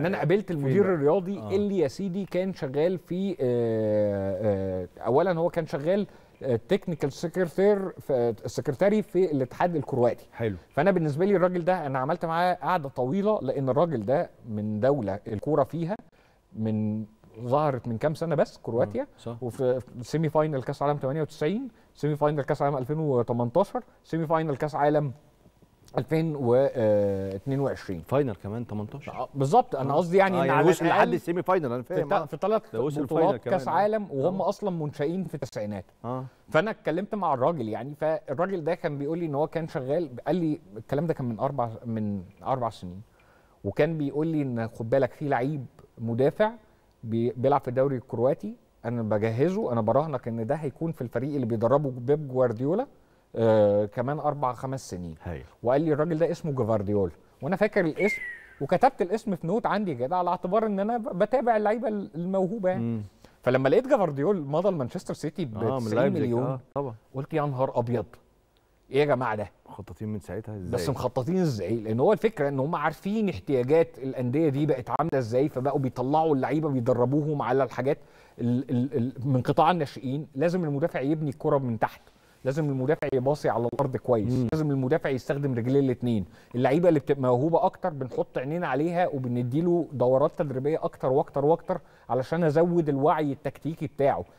ان انا قابلت المدير الرياضي آه. اللي يا سيدي كان شغال في آآ آه، آآ آه، اولا هو كان شغال تكنيكال سكرتير سكرتاري في الاتحاد الكرواتي حلو فانا بالنسبه لي الراجل ده انا عملت معاه قعده طويله لان الراجل ده من دوله الكوره فيها من ظهرت من كام سنه بس كرواتيا آه، صح. وفي سيمي فاينل كاس عالم 98 سيمي فاينل كاس عالم 2018 سيمي فاينل كاس عالم 2022 فاينل كمان 18 آه، بالظبط انا آه. قصدي يعني آه ان يعني وصل لحد السيمي فاينل انا فاهم في ثلاث بطولات كاس عالم آه. وهم آه. اصلا منشئين في التسعينات آه. فانا اتكلمت مع الراجل يعني فالراجل ده كان بيقول لي ان هو كان شغال قال لي الكلام ده كان من اربع من اربع سنين وكان بيقول لي ان خد بالك في لعيب مدافع بيلعب في الدوري الكرواتي انا بجهزه انا براهنك ان ده هيكون في الفريق اللي بيدربه بيب جوارديولا آه كمان اربع خمس سنين هي. وقال لي الراجل ده اسمه جفارديولا وانا فاكر الاسم وكتبت الاسم في نوت عندي كده على اعتبار ان انا بتابع اللعيبه الموهوبه يعني فلما لقيت جافارديول مضى لمانشستر سيتي ب آه مليون آه طبعا قلت يا نهار ابيض ايه يا جماعه ده مخططين من ساعتها ازاي بس مخططين ازاي لان هو الفكره ان هم عارفين احتياجات الانديه دي بقت عامله ازاي فبقوا بيطلعوا اللعيبه بيدربوهم على الحاجات ال ال ال من قطاع الناشئين لازم المدافع يبني الكره من تحت لازم المدافع يباصي على الارض كويس مم. لازم المدافع يستخدم رجليه الاثنين اللعيبه اللي بتبقى موهوبه اكتر بنحط عينينا عليها وبنديله دورات تدريبيه اكتر واكتر واكتر علشان ازود الوعي التكتيكي بتاعه